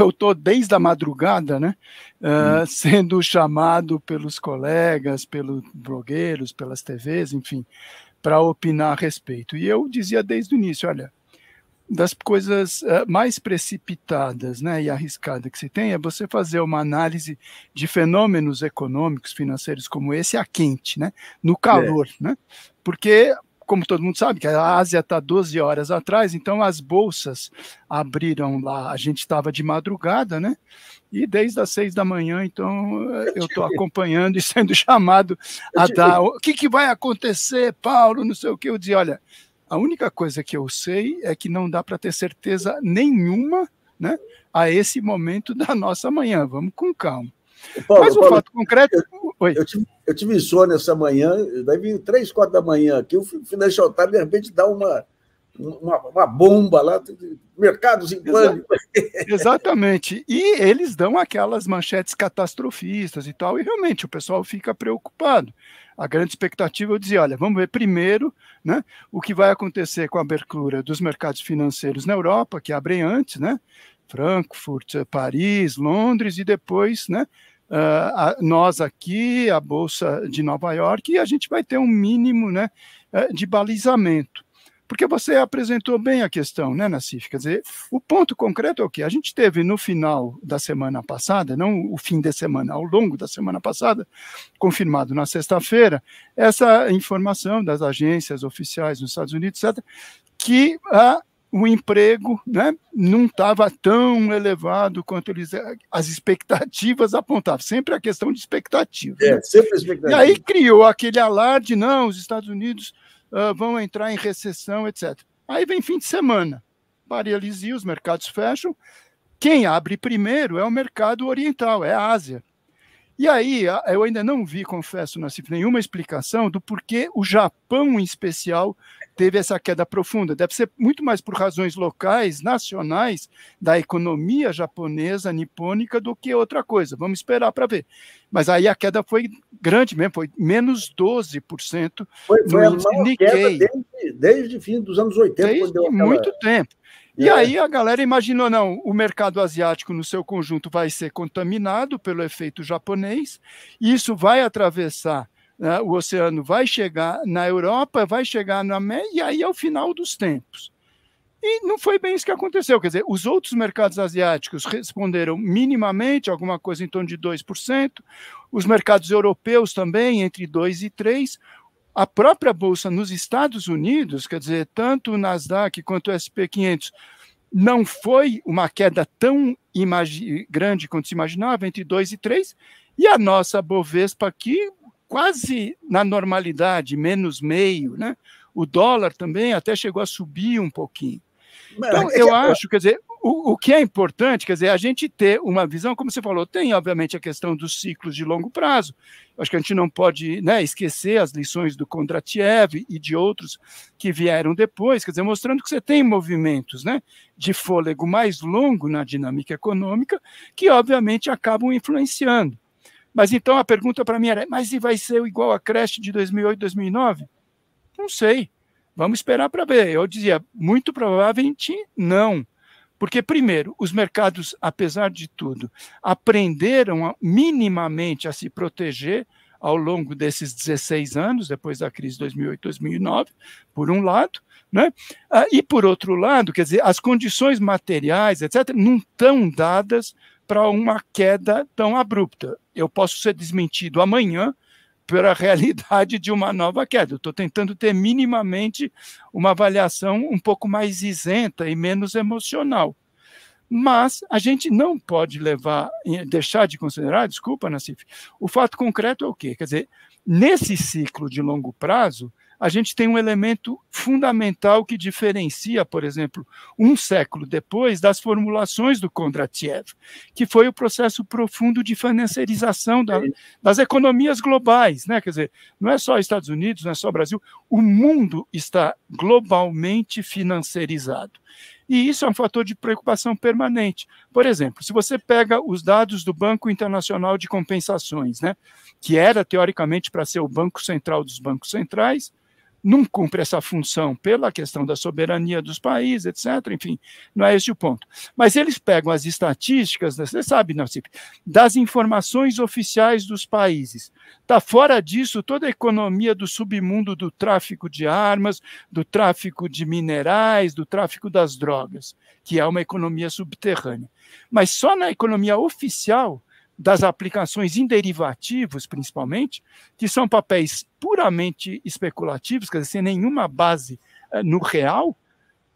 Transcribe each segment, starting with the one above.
eu estou desde a hum. madrugada, né, uh, hum. sendo chamado pelos colegas, pelos blogueiros, pelas TVs, enfim, para opinar a respeito. E eu dizia desde o início, olha, das coisas ah, mais precipitadas né, e arriscada que se tem é você fazer uma análise de fenômenos econômicos, financeiros como esse a quente, né, no é. calor, é. né? Porque como todo mundo sabe, que a Ásia está 12 horas atrás, então as bolsas abriram lá, a gente estava de madrugada, né? E desde as seis da manhã, então, eh, eu estou acompanhando e sendo chamado a dar. O que, que vai acontecer, Paulo? Não sei o que. Eu dizia, olha, a única coisa que eu sei é que não dá para ter certeza nenhuma né, a esse momento da nossa manhã. Vamos com calma. Paulo, Mas o Paulo, fato concreto. Eu Oi. Eu tive, eu tive sono essa manhã, daí vim três, quatro da manhã aqui, o Financial Times de repente dá uma, uma, uma bomba lá, mercados em pânico. Exatamente. E eles dão aquelas manchetes catastrofistas e tal, e realmente o pessoal fica preocupado. A grande expectativa, eu é dizia, olha, vamos ver primeiro né, o que vai acontecer com a abertura dos mercados financeiros na Europa, que abrem antes, né? Frankfurt, Paris, Londres, e depois, né? Uh, nós aqui, a Bolsa de Nova York, e a gente vai ter um mínimo né, eh, de balizamento. Porque você apresentou bem a questão, né, Nassif? Quer dizer, o ponto concreto é o que? A gente teve no final da semana passada, não o fim de semana, ao longo da semana passada, confirmado na sexta-feira, essa informação das agências oficiais nos Estados Unidos, etc., que a o emprego né, não estava tão elevado quanto eles, as expectativas apontavam. Sempre a questão de expectativa. É, né? sempre expectativa. E aí criou aquele alarde, não, os Estados Unidos uh, vão entrar em recessão, etc. Aí vem fim de semana, paralisia, os mercados fecham. Quem abre primeiro é o mercado oriental, é a Ásia. E aí, eu ainda não vi, confesso, Nassif, nenhuma explicação do porquê o Japão, em especial, teve essa queda profunda. Deve ser muito mais por razões locais, nacionais, da economia japonesa, nipônica, do que outra coisa. Vamos esperar para ver. Mas aí a queda foi grande mesmo, foi menos 12% foi, foi no a Nikkei. Desde, desde fim dos anos 80. Desde aquela... muito tempo. E é. aí a galera imaginou, não, o mercado asiático no seu conjunto vai ser contaminado pelo efeito japonês, e isso vai atravessar né, o oceano vai chegar na Europa, vai chegar na América, e aí é o final dos tempos. E não foi bem isso que aconteceu. Quer dizer, os outros mercados asiáticos responderam minimamente, alguma coisa em torno de 2%, os mercados europeus também, entre 2% e 3%. A própria Bolsa nos Estados Unidos, quer dizer, tanto o Nasdaq quanto o SP500, não foi uma queda tão grande quanto se imaginava, entre 2% e 3%. E a nossa Bovespa aqui quase na normalidade, menos meio, né? O dólar também até chegou a subir um pouquinho. Então, é eu é- acho, quer dizer, o, o, que é importante, quer dizer, a gente ter uma visão, como você falou, tem, obviamente, a questão dos ciclos de longo prazo. Acho que a gente não pode né, esquecer as lições do Kondratiev e de outros que vieram depois, quer dizer, mostrando que você tem movimentos né, de fôlego mais longo na dinâmica econômica, que, obviamente, acabam influenciando. Mas então a pergunta para mim era: mas e vai ser igual a creche de 2008, 2009? Não sei. Vamos esperar para ver. Eu dizia: muito provavelmente não. Porque, primeiro, os mercados, apesar de tudo, aprenderam a, minimamente a se proteger ao longo desses 16 anos, depois da crise de 2008, 2009, por um lado, né? Ah, e por outro lado, quer dizer, as condições materiais, etc., não estão dadas para uma queda tão abrupta. Eu posso ser desmentido amanhã pela realidade de uma nova queda. Estou tentando ter minimamente uma avaliação um pouco mais isenta e menos emocional. Mas a gente não pode levar, eh, deixar de considerar, desculpa, Nassif, o fato concreto é o quê? Quer dizer, nesse ciclo de longo prazo, a gente tem um elemento fundamental que diferencia, por exemplo, um século depois, das formulações do Kondratiev, que foi o processo profundo de financiarização da, das economias globais. Né? Quer dizer, não é só Estados Unidos, não é só Brasil, o mundo está globalmente financiarizado. E isso é um fator de preocupação permanente. Por exemplo, se você pega os dados do Banco Internacional de Compensações, né, que era teoricamente para ser o banco central dos bancos centrais, não cumpre essa função pela questão da soberania dos países, etc. Enfim, não é esse o ponto. Mas eles pegam as estatísticas, né, você sabe, Nassif, das informações oficiais dos países. Está fora disso toda a economia do submundo do tráfico de armas, do tráfico de minerais, do tráfico das drogas, que é uma economia subterrânea. Mas só na economia oficial das aplicações em derivativos, principalmente, que são papéis puramente especulativos, quer dizer, sem nenhuma base eh, no real,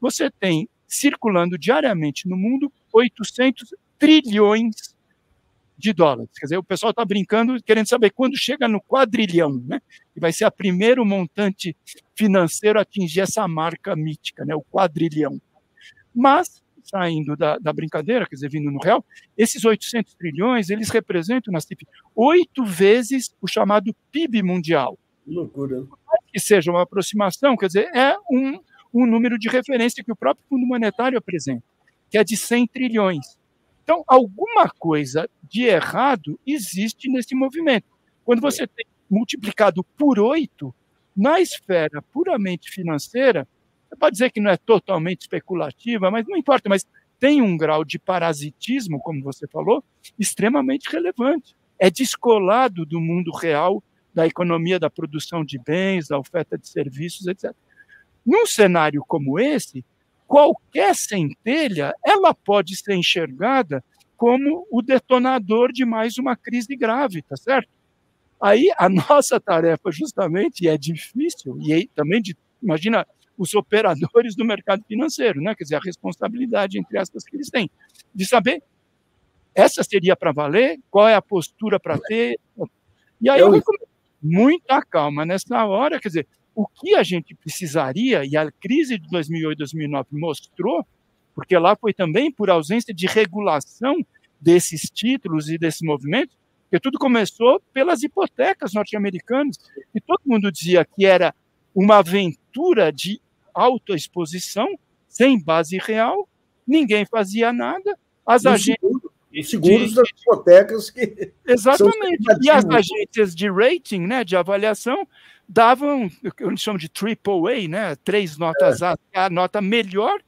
você tem circulando diariamente no mundo 800 trilhões de dólares. Quer dizer, o pessoal está brincando, querendo saber quando chega no quadrilhão, né? Que vai ser o primeiro montante financeiro a atingir essa marca mítica, né? O quadrilhão. Mas saindo da, da brincadeira, quer dizer, vindo no real, esses 800 trilhões, eles representam, Nassif, oito vezes o chamado PIB mundial. Loucura. Que seja uma aproximação, quer dizer, é um, um número de referência que o próprio Fundo Monetário apresenta, que é de 100 trilhões. Então, alguma coisa de errado existe nesse movimento. Quando você é. tem multiplicado por oito, na esfera puramente financeira, você pode dizer que não é totalmente especulativa, mas não importa, mas tem um grau de parasitismo, como você falou, extremamente relevante. É descolado do mundo real, da economia, da produção de bens, da oferta de serviços, etc. Num cenário como esse, qualquer centelha ela pode ser enxergada como o detonador de mais uma crise grave, tá certo? Aí a nossa tarefa justamente e é difícil e aí, também de, imagina os operadores do mercado financeiro, né? quer dizer, a responsabilidade, entre aspas, que eles têm, de saber essa seria para valer, qual é a postura para ter. E aí eu recomendo muita calma nessa hora, quer dizer, o que a gente precisaria, e a crise de 2008 e 2009 mostrou, porque lá foi também por ausência de regulação desses títulos e desse movimento, porque tudo começou pelas hipotecas norte-americanas, e todo mundo dizia que era uma aventura de autoexposição, sem base real, ninguém fazia nada, as e agências. e seguros das hipotecas que. Exatamente. E as agências de rating, né, de avaliação, davam, eu chamo de triple A, né, três notas é. A, a nota melhor,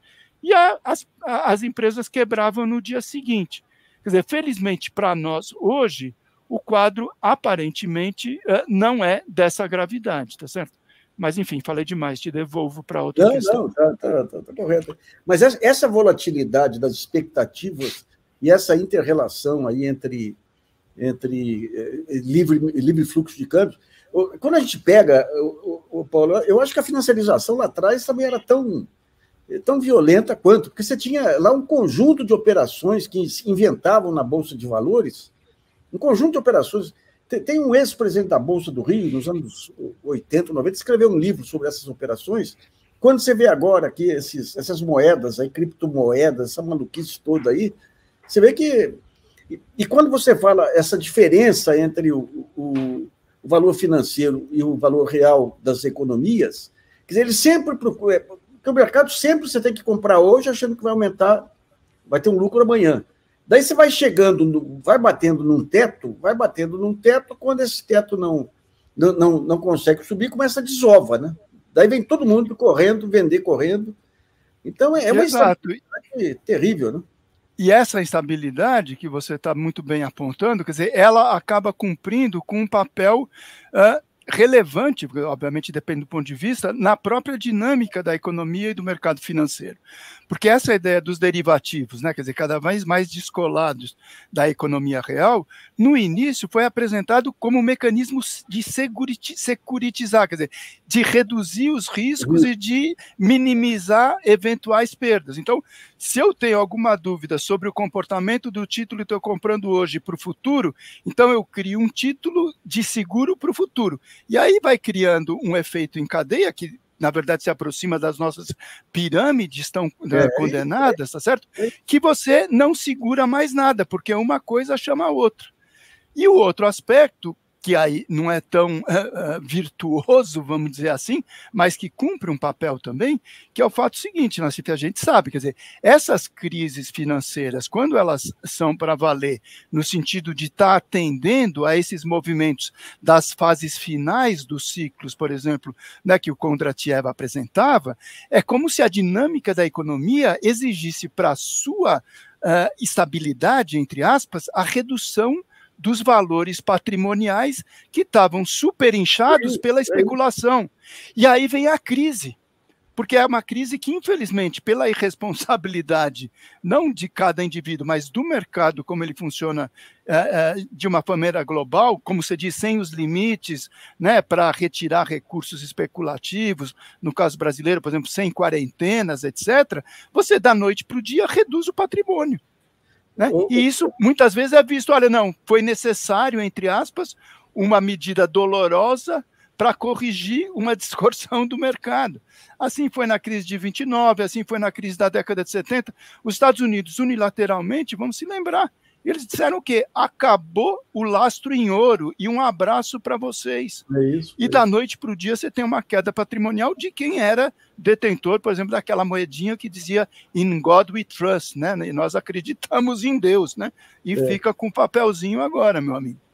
e a, as, a, as empresas quebravam no dia seguinte. Quer dizer, felizmente para nós, hoje, o quadro aparentemente eh, não é dessa gravidade, tá certo? Mas, enfim, falei demais, te devolvo para outra não, questão. Não, está tá, tá, tá correto. Mas essa volatilidade das expectativas e essa interrelação aí entre, entre eh, eh, livre, livre fluxo de câmbio, quando a gente pega, o, o, o Paulo, eu acho que a financiarização lá atrás também era tão, tão violenta quanto, porque você tinha lá um conjunto de operações que se inventavam na Bolsa de Valores, um conjunto de operações tem um ex-presidente da Bolsa do Rio, nos anos 80, 90, escreveu um livro sobre essas operações. Quando você vê agora aqui esses, essas moedas, aí, criptomoedas, essa maluquice toda aí, você vê que. E, e quando você fala essa diferença entre o, o, o, valor financeiro e o valor real das economias, quer dizer, ele sempre procura. É, porque o mercado sempre você tem que comprar hoje achando que vai aumentar, vai ter um lucro amanhã. Daí você vai chegando, no, vai batendo num teto, vai batendo num teto, quando esse teto não, não, não, não consegue subir, começa a desova, né? Daí vem todo mundo correndo, vender correndo. Então é, é uma Exato. instabilidade terrível, né? E essa instabilidade que você está muito bem apontando, quer dizer, ela acaba cumprindo com um papel uh, relevante, obviamente depende do ponto de vista, na própria dinâmica da economia e do mercado financeiro. Porque essa é ideia dos derivativos, né, quer dizer, cada vez mais descolados da economia real, no início foi apresentado como um mecanismo de securitizar, quer dizer, de reduzir os riscos e de minimizar eventuais perdas. Então, se eu tenho alguma dúvida sobre o comportamento do título que estou comprando hoje para o futuro, então eu crio um título de seguro para o futuro e aí vai criando um efeito em cadeia que na verdade se aproxima das nossas pirâmides estão né, é, condenadas, tá certo? É, é. Que você não segura mais nada, porque uma coisa chama a outra. E o outro aspecto que aí não é tão uh, virtuoso, vamos dizer assim, mas que cumpre um papel também, que é o fato seguinte, Nassif, né, a gente sabe, quer dizer, essas crises financeiras, quando elas são para valer, no sentido de estar tá atendendo a esses movimentos das fases finais dos ciclos, por exemplo, né, que o Kondratieva apresentava, é como se a dinâmica da economia exigisse para sua uh, estabilidade, entre aspas, a redução dos valores patrimoniais que estavam superinchados pela especulação. E aí vem a crise, porque é uma crise que, infelizmente, pela irresponsabilidade, não de cada indivíduo, mas do mercado, como ele funciona é, é, de uma maneira global, como você diz, sem os limites né, para retirar recursos especulativos, no caso brasileiro, por exemplo, sem quarentenas, etc., você, da noite para o dia, reduz o patrimônio. Né? Uhum. E isso muitas vezes é visto, olha, não, foi necessário, entre aspas, uma medida dolorosa para corrigir uma distorção do mercado. Assim foi na crise de 29, assim foi na crise da década de 70. Os Estados Unidos, unilateralmente, vamos se lembrar, eles disseram o quê? Acabou o lastro em ouro e um abraço para vocês. É isso, e é da isso. noite para o dia você tem uma queda patrimonial de quem era detentor, por exemplo, daquela moedinha que dizia In God we trust, né? E nós acreditamos em Deus, né? E é. fica com o papelzinho agora, meu amigo.